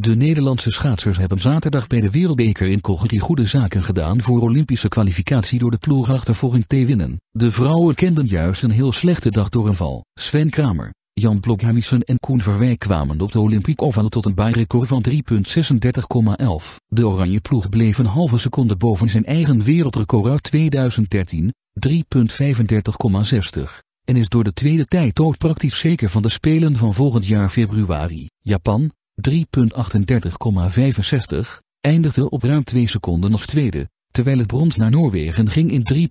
De Nederlandse schaatsers hebben zaterdag bij de Wereldbeker in Kocheri goede zaken gedaan voor Olympische kwalificatie door de ploegachtervolging te winnen. De vrouwen kenden juist een heel slechte dag door een val. Sven Kramer, Jan Blokhuizen en Koen Verwijk kwamen op de Olympiek Oval tot een baanrecord van 3.36,11. De oranje ploeg bleef een halve seconde boven zijn eigen wereldrecord uit 2013, 3.35,60 en is door de tweede tijd ook praktisch zeker van de Spelen van volgend jaar februari. Japan, 3.38,65, eindigde op ruim 2 seconden als tweede, terwijl het brons naar Noorwegen ging in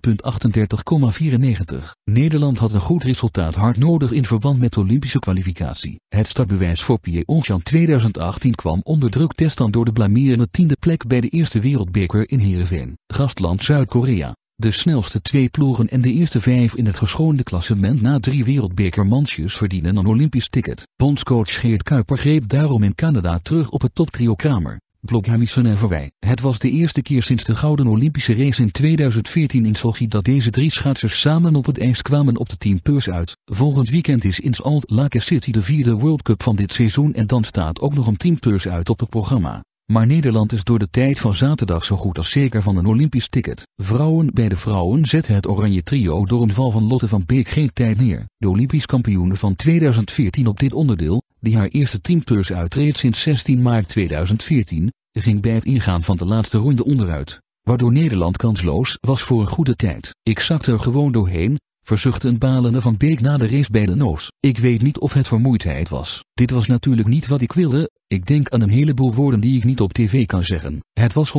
3.38,94. Nederland had een goed resultaat hard nodig in verband met de Olympische kwalificatie. Het startbewijs voor Pyeongchang 2018 kwam onder druk testen door de blamerende tiende plek bij de eerste wereldbeker in Heerenveen, gastland Zuid-Korea. De snelste twee ploegen en de eerste vijf in het geschoonde klassement na drie wereldbekermansjes verdienen een Olympisch ticket. Bondscoach Geert Kuiper greep daarom in Canada terug op het toptrio Kramer, Blokhamissen en Verwij. Het was de eerste keer sinds de Gouden Olympische Race in 2014 in Sochi dat deze drie schaatsers samen op het ijs kwamen op de teampeurs uit. Volgend weekend is in Salt Lake City de vierde World Cup van dit seizoen en dan staat ook nog een teampeurs uit op het programma maar Nederland is door de tijd van zaterdag zo goed als zeker van een Olympisch ticket. Vrouwen bij de vrouwen zette het oranje trio door een val van Lotte van Beek geen tijd neer. De Olympisch kampioene van 2014 op dit onderdeel, die haar eerste teampeurs uitreed sinds 16 maart 2014, ging bij het ingaan van de laatste ronde onderuit. Waardoor Nederland kansloos was voor een goede tijd. Ik zakte er gewoon doorheen, Verzuchtend een balende van Beek na de race bij de Noos. Ik weet niet of het vermoeidheid was. Dit was natuurlijk niet wat ik wilde, ik denk aan een heleboel woorden die ik niet op tv kan zeggen. Het was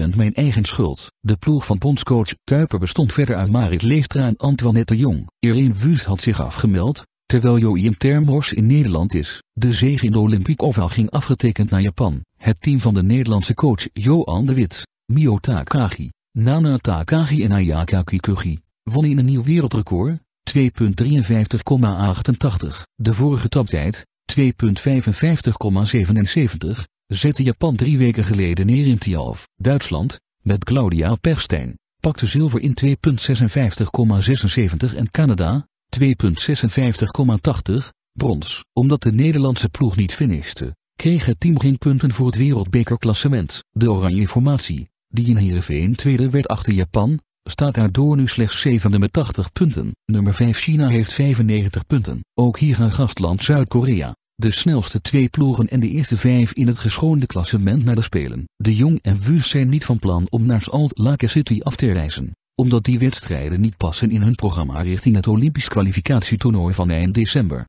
100% mijn eigen schuld. De ploeg van bondscoach Kuiper bestond verder uit Marit Leestra en Antoinette Jong. Irene Wust had zich afgemeld, terwijl Ter Termors in Nederland is. De zege in de Olympiek Oval ging afgetekend naar Japan. Het team van de Nederlandse coach Johan de Wit, Mio Takagi, Nana Takagi en Ayaka Kikuchi won in een nieuw wereldrecord, 2.53,88. De vorige toptijd, 2.55,77, zette Japan drie weken geleden neer in Tialf. Duitsland, met Claudia Perstein, pakte zilver in 2.56,76 en Canada, 2.56,80, brons. Omdat de Nederlandse ploeg niet finishte, kreeg het team geen punten voor het wereldbekerklassement. De oranje formatie, die in Heerenveen tweede werd achter Japan, staat daardoor nu slechts 7 met 80 punten. Nummer 5 China heeft 95 punten. Ook hier gaan gastland Zuid-Korea, de snelste twee ploegen en de eerste vijf in het geschoonde klassement naar de Spelen. De Jong en Wus zijn niet van plan om naar Salt Lake City af te reizen, omdat die wedstrijden niet passen in hun programma richting het Olympisch kwalificatietoernooi van eind december.